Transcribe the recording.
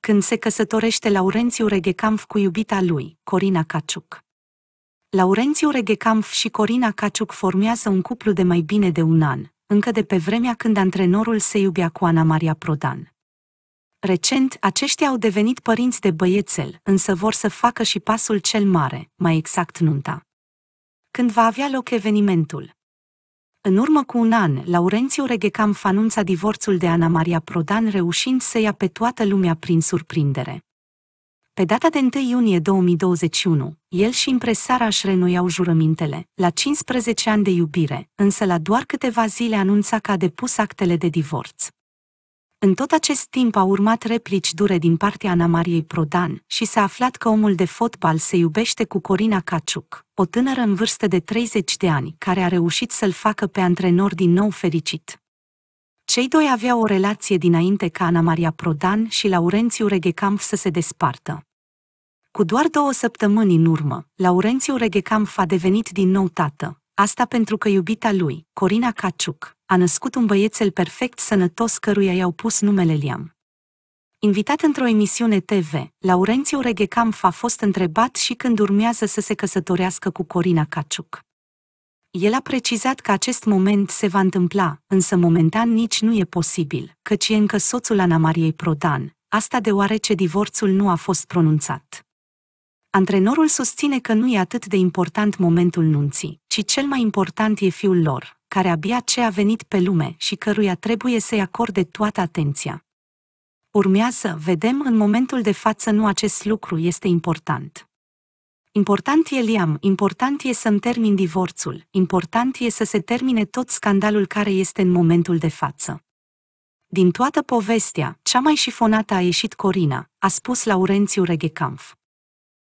când se căsătorește Laurențiu Regecamf cu iubita lui, Corina Caciuc. Laurențiu Regecamf și Corina Caciuc formează un cuplu de mai bine de un an, încă de pe vremea când antrenorul se iubea cu Ana Maria Prodan. Recent, aceștia au devenit părinți de băiețel, însă vor să facă și pasul cel mare, mai exact nunta. Când va avea loc evenimentul? În urmă cu un an, Laurențiu Reghecam anunța divorțul de Ana Maria Prodan reușind să ia pe toată lumea prin surprindere. Pe data de 1 iunie 2021, el și impresara își renuiau jurămintele, la 15 ani de iubire, însă la doar câteva zile anunța că a depus actele de divorț. În tot acest timp au urmat replici dure din partea Ana Mariei Prodan și s-a aflat că omul de fotbal se iubește cu Corina Caciuc, o tânără în vârstă de 30 de ani, care a reușit să-l facă pe antrenor din nou fericit. Cei doi aveau o relație dinainte ca Ana Maria Prodan și Laurențiu Reghecamp să se despartă. Cu doar două săptămâni în urmă, Laurențiu Reghecamp a devenit din nou tată, Asta pentru că iubita lui, Corina Caciuc, a născut un băiețel perfect sănătos căruia i-au pus numele Liam. Invitat într-o emisiune TV, Laurențiu Reghecamf a fost întrebat și când urmează să se căsătorească cu Corina Caciuc. El a precizat că acest moment se va întâmpla, însă momentan nici nu e posibil, căci e încă soțul Ana Mariei Prodan, asta deoarece divorțul nu a fost pronunțat antrenorul susține că nu e atât de important momentul nunții, ci cel mai important e fiul lor, care abia ce a venit pe lume și căruia trebuie să-i acorde toată atenția. Urmează, vedem, în momentul de față nu acest lucru este important. Important e Liam, important e să-mi termin divorțul, important e să se termine tot scandalul care este în momentul de față. Din toată povestea, cea mai șifonată a ieșit Corina, a spus Laurențiu Reghecamp.